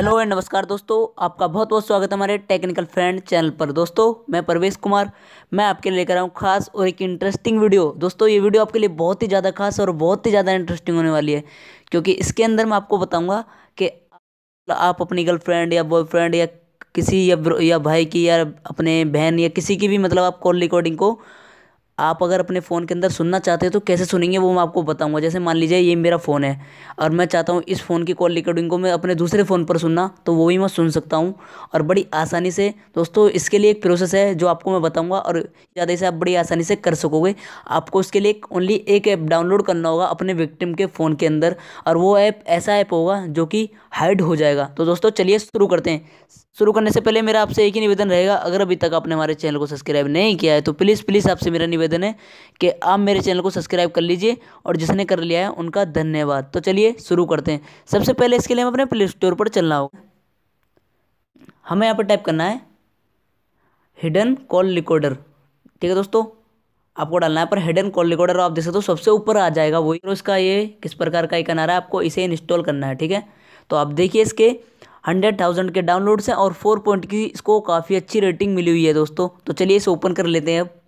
hello and नमस्कार दोस्तों आपका बहुत बहुत स्वागत है हमारे टेक्निकल फ्रेंड चैनल पर दोस्तों मैं परवेश कुमार मैं आपके लिए लेकर आऊँ खास और एक इंटरेस्टिंग वीडियो दोस्तों ये वीडियो आपके लिए बहुत ही ज़्यादा खास और बहुत ही ज़्यादा इंटरेस्टिंग होने वाली है क्योंकि इसके अंदर मैं आपको बताऊँगा कि आप अपनी गर्लफ्रेंड या बॉयफ्रेंड या किसी या या भाई की या अपने बहन या किसी की भी मतलब आप कॉल रिकॉर्डिंग को आप अगर अपने फ़ोन के अंदर सुनना चाहते हो तो कैसे सुनेंगे वो मैं आपको बताऊंगा जैसे मान लीजिए ये मेरा फ़ोन है और मैं चाहता हूँ इस फ़ोन की कॉल रिकॉर्डिंग को मैं अपने दूसरे फ़ोन पर सुनना तो वो भी मैं सुन सकता हूँ और बड़ी आसानी से दोस्तों इसके लिए एक प्रोसेस है जो आपको मैं बताऊँगा और ज़्यादा से आप बड़ी आसानी से कर सकोगे आपको इसके लिए ओनली एक ऐप डाउनलोड करना होगा अपने विक्टिम के फ़ोन के अंदर और वो ऐप ऐसा ऐप होगा जो कि हाइड हो जाएगा तो दोस्तों चलिए शुरू करते हैं शुरू करने से पहले मेरा आपसे एक ही निवेदन रहेगा अगर अभी तक आपने हमारे चैनल को सब्सक्राइब नहीं किया है तो प्लीज़ प्लीज़ आपसे मेरा निवेदन निवेदन है कि आप मेरे चैनल को सब्सक्राइब कर लीजिए और जिसने कर लिया है उनका धन्यवाद तो चलिए शुरू करते हैं सबसे पहले इसके लिए हम अपने प्ले स्टोर पर चलना होगा हमें यहाँ पर टाइप करना है हिडन कॉल रिकॉर्डर ठीक है दोस्तों आपको डालना है पर हिडन कॉल रिकॉर्डर आप देख सकते हो सबसे ऊपर आ जाएगा वही तो इसका ये किस प्रकार का आइकन आ रहा है आपको इसे इंस्टॉल करना है ठीक है तो आप देखिए इसके हंड्रेड थाउजेंड के डाउनलोड्स हैं और फोर पॉइंट की इसको काफ़ी अच्छी रेटिंग मिली हुई है दोस्तों तो चलिए इसे ओपन कर लेते हैं अब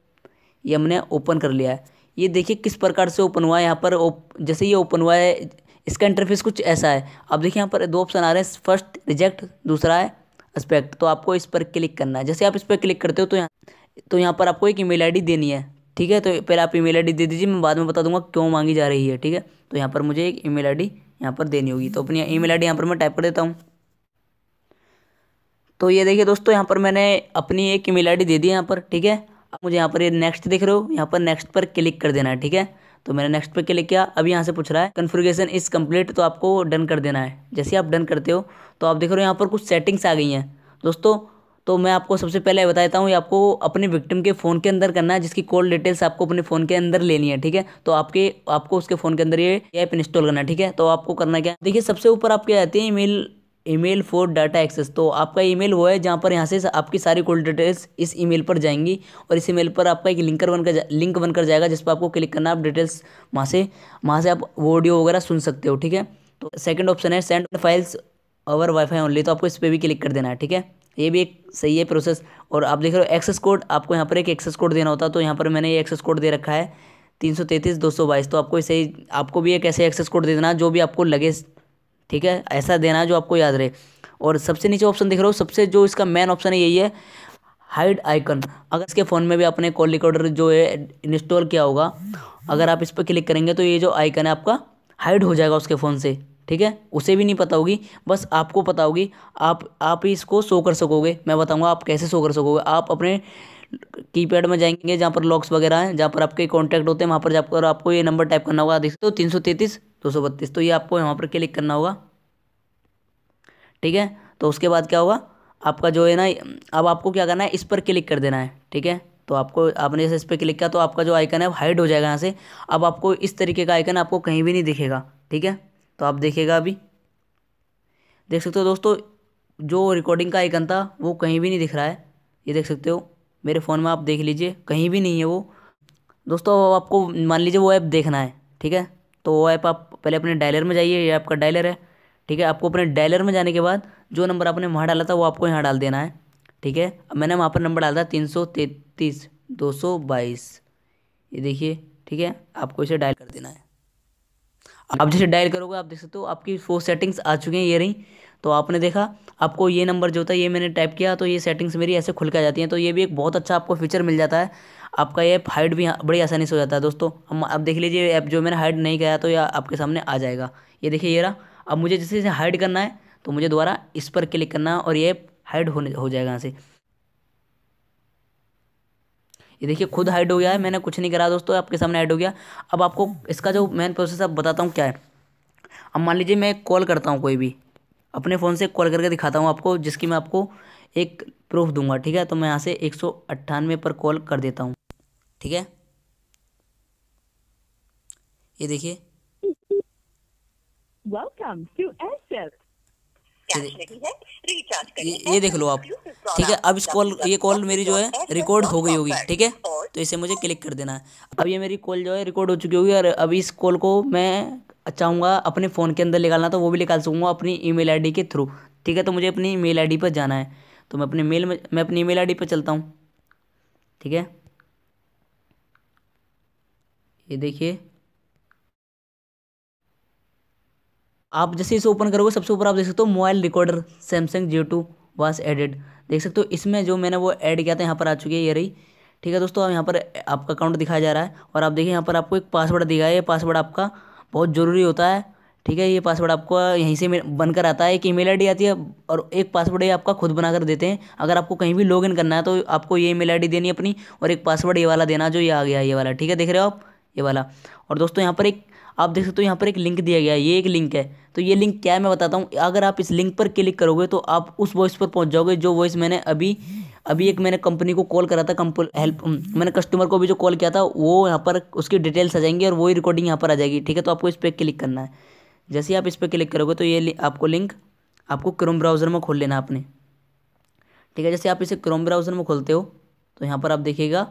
ये हमने ओपन कर लिया है ये देखिए किस प्रकार से ओपन हुआ है यहाँ पर ओप जैसे ये ओपन हुआ है इसका इंटरफेस कुछ ऐसा है अब देखिए यहाँ पर दो ऑप्शन आ रहे हैं फर्स्ट रिजेक्ट दूसरा है एस्पेक्ट तो आपको इस पर क्लिक करना है जैसे आप इस पर क्लिक करते हो तो यहाँ तो यहाँ पर आपको एक ईमेल आईडी देनी है ठीक है तो पहले आप ईमेल आईडी दे दीजिए मैं बाद में बता दूंगा क्यों मांगी जा रही है ठीक है तो यहाँ पर मुझे एक ईमेल आईडी यहाँ पर देनी होगी तो अपनी ईमेल आईडी यहाँ पर मैं टाइप कर देता हूँ तो ये देखिए दोस्तों यहाँ पर मैंने अपनी एक ईमेल आईडी दे दी है यहाँ पर ठीक है अब मुझे यहाँ पर ये नेक्स्ट देख रहे हो यहाँ पर नेक्स्ट पर क्लिक कर देना है ठीक है तो मैंने नेक्स्ट पर क्लिक किया अब यहाँ से पूछ रहा है कन्फिग्रेशन इज़ कम्प्लीट तो आपको डन कर देना है जैसे आप डन करते हो तो आप देख रहे हो यहाँ पर कुछ सेटिंग्स आ गई हैं दोस्तों तो मैं आपको सबसे पहले बता देता हूँ ये आपको अपने विक्टिम के फ़ोन के अंदर करना है जिसकी कॉल डिटेल्स आपको अपने फ़ोन के अंदर लेनी है ठीक है तो आपके आपको उसके फ़ोन के अंदर ये ऐप इंस्टॉल करना है ठीक है तो आपको करना क्या देखिए सबसे ऊपर आपके आती है email email for data access तो आपका ईमेल वो है जहाँ पर यहाँ से आपकी सारी कॉल डिटेल्स इस ईमेल पर जाएंगी और इस ईमेल पर आपका एक लिंकर बनकर लिंक बनकर जाएगा जिस पर आपको क्लिक करना आप डिटेल्स वहाँ से वहाँ से आप ऑडियो वगैरह सुन सकते हो ठीक है तो सेकंड ऑप्शन है send files over wifi only तो आपको इस पर भी क्लिक कर देना है ठीक है ये भी एक सही है प्रोसेस और आप देख रहे हो एक्सेस कोड आपको यहाँ पर एक एक्सेस कोड देना होता है तो यहाँ पर मैंने ये एक्सेस कोड दे रखा है तीन सौ तैंतीस दो सौ बाईस तो आपको इसे आपको भी एक ऐसे एक्सेस कोड दे देना जो भी आपको लगे ठीक है ऐसा देना है जो आपको याद रहे और सबसे नीचे ऑप्शन दिख रहा हो सबसे जो इसका मेन ऑप्शन है यही है हाइड आइकन अगर इसके फ़ोन में भी आपने कॉल रिकॉर्डर जो है इंस्टॉल किया होगा अगर आप इस पर क्लिक करेंगे तो ये जो आइकन है आपका हाइड हो जाएगा उसके फ़ोन से ठीक है उसे भी नहीं पता होगी बस आपको पता होगी आप आप इसको शो कर सकोगे मैं बताऊंगा आप कैसे शो कर सकोगे आप अपने कीपैड में जाएंगे जहाँ पर लॉक्स वगैरह हैं जहाँ पर आपके कॉन्टैक्ट होते हैं वहाँ पर जाकर आपको ये नंबर टाइप करना होगा देख सकते हो तीन सौ तैंतीस दो सौ बत्तीस तो ये आपको यहाँ पर क्लिक करना होगा ठीक है तो उसके बाद क्या होगा आपका जो है ना अब आपको क्या करना है इस पर क्लिक कर देना है ठीक है तो आपको आपने जैसे इस पर क्लिक किया तो आपका जो आइकन है हाइड हो जाएगा यहाँ से अब आपको इस तरीके का आइकन आपको कहीं भी नहीं दिखेगा ठीक है तो आप देखेगा अभी देख सकते हो दोस्तों जो रिकॉर्डिंग का आइकन था वो कहीं भी नहीं दिख रहा है ये देख सकते हो मेरे फ़ोन में आप देख लीजिए कहीं भी नहीं है वो दोस्तों आपको मान लीजिए वो ऐप देखना है ठीक है तो वो ऐप आप पहले अपने डायलर में जाइए ये आपका डायलर है ठीक है आपको अपने डायलर में जाने के बाद जो नंबर आपने वहाँ डाला था वो आपको यहाँ डाल देना है ठीक है अब मैंने वहाँ पर नंबर डाला था तीन सौ तैतीस दो सौ बाईस ये देखिए ठीक है आपको इसे डायल कर देना है आप जैसे डायल करोगे आप देख सकते हो आपकी फोर सेटिंग्स आ चुकी हैं ये रही तो आपने देखा आपको ये नंबर जो था ये मैंने टाइप किया तो ये सेटिंग्स मेरी ऐसे खुल के आ जाती हैं तो ये भी एक बहुत अच्छा आपको फीचर मिल जाता है आपका ये हाइड भी बड़ी आसानी से हो जाता है दोस्तों हम अब देख लीजिए ऐप जो मैंने हाइड नहीं किया तो ये आपके सामने आ जाएगा ये देखिए ये रहा अब मुझे जैसे जैसे हाइड करना है तो मुझे दोबारा इस पर क्लिक करना है और ये हाइड होने हो जाएगा यहाँ से ये देखिए खुद हाइड हो गया है मैंने कुछ नहीं करा दोस्तों आपके सामने हाइड हो गया अब आपको इसका जो मेन प्रोसेस अब बताता हूँ क्या है अब मान लीजिए मैं कॉल करता हूँ कोई भी अपने फ़ोन से कॉल करके दिखाता हूँ आपको जिसकी मैं आपको एक प्रूफ दूंगा ठीक है तो मैं यहाँ से एक पर कॉल कर देता हूँ ठीक है ये देखिए ये, देख लो आप ठीक है अब इस कॉल ये कॉल मेरी जो है रिकॉर्ड हो गई होगी ठीक है तो इसे मुझे क्लिक कर देना है अब ये मेरी कॉल जो है रिकॉर्ड हो चुकी होगी और अभी इस कॉल को मैं चाहूँगा अच्छा अपने फ़ोन के अंदर निकालना तो वो भी निकाल सकूँगा अपनी ईमेल आईडी के थ्रू ठीक है तो मुझे अपनी मेल आईडी पर जाना है तो मैं अपने मेल में मैं अपनी ईमेल आईडी पर चलता हूँ ठीक है ये देखिए आप जैसे इसे ओपन करोगे सबसे ऊपर आप देख सकते हो mobile recorder Samsung Jio two was added देख सकते हो इसमें जो मैंने वो ऐड किया था यहाँ पर आ चुकी है ये रही ठीक है दोस्तों अब यहाँ पर आपका अकाउंट दिखाया जा रहा है और आप देखिए यहाँ पर आपको एक पासवर्ड दिखाया है पासवर्ड आपका बहुत ज़रूरी होता है ठीक है ये पासवर्ड आपको यहीं से बनकर आता है एक ईमेल आईडी आती है और एक पासवर्ड ये आपका खुद बनाकर देते हैं अगर आपको कहीं भी लॉगिन करना है तो आपको ये ईमेल आईडी देनी अपनी और एक पासवर्ड ये वाला देना जो ये आ गया ये वाला ठीक है देख रहे हो आप ये वाला और दोस्तों यहाँ पर एक आप देख सकते हो यहाँ पर एक लिंक दिया गया है ये एक लिंक है तो ये लिंक क्या है मैं बताता हूँ अगर आप इस लिंक पर क्लिक करोगे तो आप उस वॉइस पर पहुँच जाओगे जो वॉइस मैंने अभी अभी एक मैंने कंपनी को कॉल करा था हेल्प मैंने कस्टमर को भी जो कॉल किया था वो यहाँ पर उसकी डिटेल्स आ जाएंगी और वही रिकॉर्डिंग यहाँ पर आ जाएगी ठीक है तो आपको इस पर क्लिक करना है जैसे ही आप इस पर क्लिक करोगे तो ये आपको लिंक आपको क्रोम ब्राउज़र में खोल लेना आपने ठीक है जैसे आप इसे क्रोम ब्राउज़र में खोलते हो तो यहाँ पर आप देखिएगा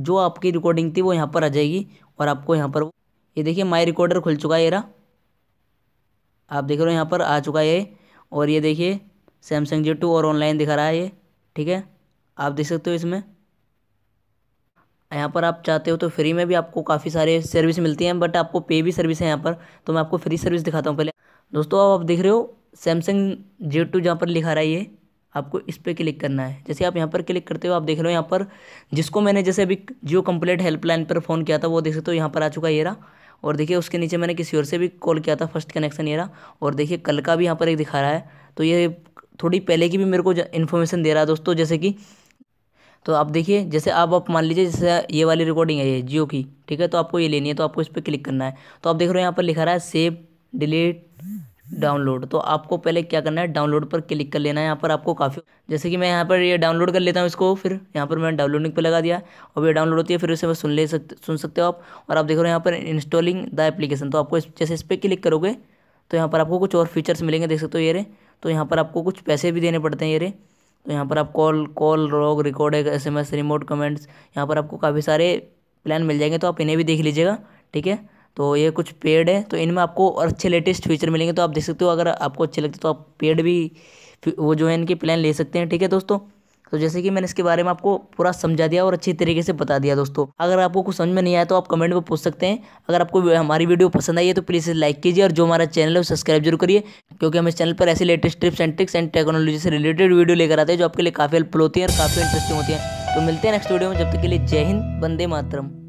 जो आपकी रिकॉर्डिंग थी वो यहाँ पर आ जाएगी और आपको यहाँ पर ये देखिए माई रिकॉर्डर खुल चुका है येरा आप देख रहे हो यहाँ पर आ चुका है ये और ये देखिए सैमसंग जे टू और ऑनलाइन दिखा रहा है ये ठीक है आप देख सकते हो इसमें यहाँ पर आप चाहते हो तो फ्री में भी आपको काफ़ी सारे सर्विस मिलती हैं बट आपको पे भी सर्विस है यहाँ पर तो मैं आपको फ्री सर्विस दिखाता हूँ पहले दोस्तों अब आप देख रहे हो सैमसंग जे टू जहाँ पर लिखा रहा है ये आपको इस पर क्लिक करना है जैसे आप यहाँ पर क्लिक करते हो आप देख लो यहाँ पर जिसको मैंने जैसे अभी जियो कंप्लीट हेल्पलाइन पर फ़ोन किया था वो देख सकते हो यहाँ पर आ चुका ये रहा और देखिए उसके नीचे मैंने किसी और से भी कॉल किया था फर्स्ट कनेक्शन ये रहा और देखिए कल का भी यहाँ पर एक दिखा रहा है तो ये थोड़ी पहले की भी मेरे को इन्फॉर्मेशन दे रहा है दोस्तों जैसे कि तो आप देखिए जैसे आप आप मान लीजिए जैसे ये वाली रिकॉर्डिंग है ये जियो की ठीक है तो आपको ये लेनी है तो आपको इस पर क्लिक करना है तो आप देख रहे हो यहाँ पर लिखा रहा है सेव डिलीट डाउनलोड तो आपको पहले क्या करना है डाउनलोड पर क्लिक कर लेना है यहाँ पर आपको काफ़ी जैसे कि मैं यहाँ पर ये डाउनलोड कर लेता हूँ इसको फिर यहाँ पर मैंने डाउनलोडिंग पर लगा दिया और ये डाउनलोड होती है फिर उसे सुन ले सकते सुन सकते हो आप और आप देख रहे हो यहाँ पर इंस्टॉलिंग द एप्लीकेशन तो आपको जैसे इस पर क्लिक करोगे तो यहाँ पर आपको कुछ और फीचर्स मिलेंगे देख सकते हो ये रे तो यहाँ पर आपको कुछ पैसे भी देने पड़ते हैं ये रे तो यहाँ पर आप call call log record S M S remote comments यहाँ पर आपको काफ़ी सारे प्लान मिल जाएंगे तो आप इन्हें भी देख लीजिएगा ठीक है तो ये कुछ पेड है तो इनमें आपको और अच्छे लेटेस्ट फीचर मिलेंगे तो आप देख सकते हो अगर आपको अच्छे लगते तो आप पेड भी वो जो है इनके प्लान ले सकते हैं ठीक है दोस्तों तो जैसे कि मैंने इसके बारे में आपको पूरा समझा दिया और अच्छी तरीके से बता दिया दोस्तों अगर आपको कुछ समझ में नहीं आया तो आप कमेंट में पूछ सकते हैं अगर आपको हमारी वीडियो पसंद आई है तो प्लीज़ लाइक कीजिए और जो हमारा चैनल है वो सब्सक्राइब जरूर करिए क्योंकि हम इस चैनल पर ऐसे latest tips and tricks and technology से रिलेटेड वीडियो लेकर आते हैं जो आपके लिए काफ़ी हेल्पफुल होती है और काफ़ी इंटरेस्टिंग होती है तो मिलते हैं नेक्स्ट वीडियो में जब तक के लिए जय हिंद बंदे मातरम